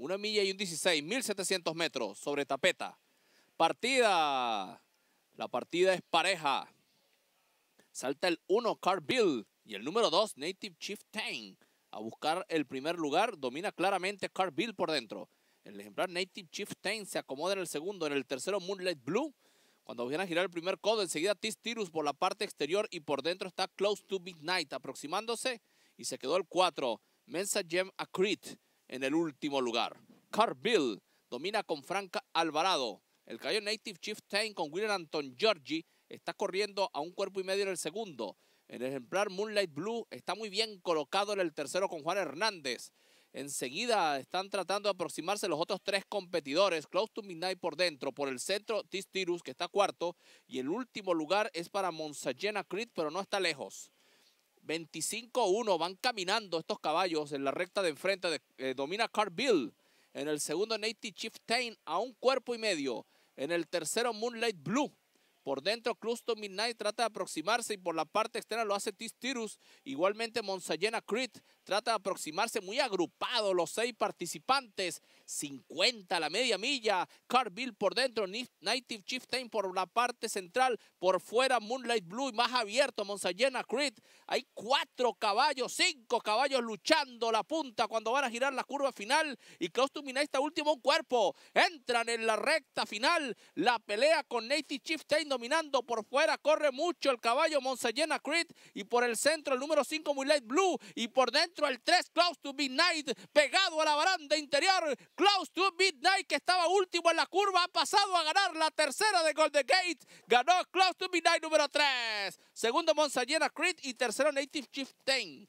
Una milla y un 16, 1700 metros sobre tapeta. Partida. La partida es pareja. Salta el 1, bill Y el número 2, Native Chieftain. A buscar el primer lugar. Domina claramente bill por dentro. El ejemplar Native Chieftain se acomoda en el segundo. En el tercero, Moonlight Blue. Cuando viene a girar el primer codo, enseguida Tis Tirus por la parte exterior y por dentro está Close to Midnight aproximándose y se quedó el 4, Mensa Gem accrete en el último lugar. Carbill domina con Franca Alvarado. El cayó Native Chieftain con William Anton Giorgi está corriendo a un cuerpo y medio en el segundo. El ejemplar Moonlight Blue está muy bien colocado en el tercero con Juan Hernández. Enseguida están tratando de aproximarse los otros tres competidores. Close to Midnight por dentro, por el centro Tistirus, que está cuarto. Y el último lugar es para Monsayena Creed, pero no está lejos. 25-1 van caminando estos caballos en la recta de enfrente. De, eh, domina En el segundo, Native Chieftain a un cuerpo y medio. En el tercero, Moonlight Blue por dentro, Cluster Midnight trata de aproximarse y por la parte externa lo hace Tistirus. Igualmente, Monsayena Creed trata de aproximarse muy agrupado. Los seis participantes, 50 a la media milla. Carville por dentro, Native Chieftain por la parte central. Por fuera, Moonlight Blue y más abierto, Monsayena Creed Hay cuatro caballos, cinco caballos luchando la punta cuando van a girar la curva final. Y Cluster Midnight está último un cuerpo. Entran en la recta final. La pelea con Native Chieftain dominando por fuera, corre mucho el caballo Monsellena Creed y por el centro el número 5 Muy Light Blue y por dentro el 3 Close to Midnight pegado a la baranda interior, Close to Midnight que estaba último en la curva, ha pasado a ganar la tercera de Golden Gate, ganó Close to Midnight número 3, segundo Monsellena Creed y tercero Native Chieftain.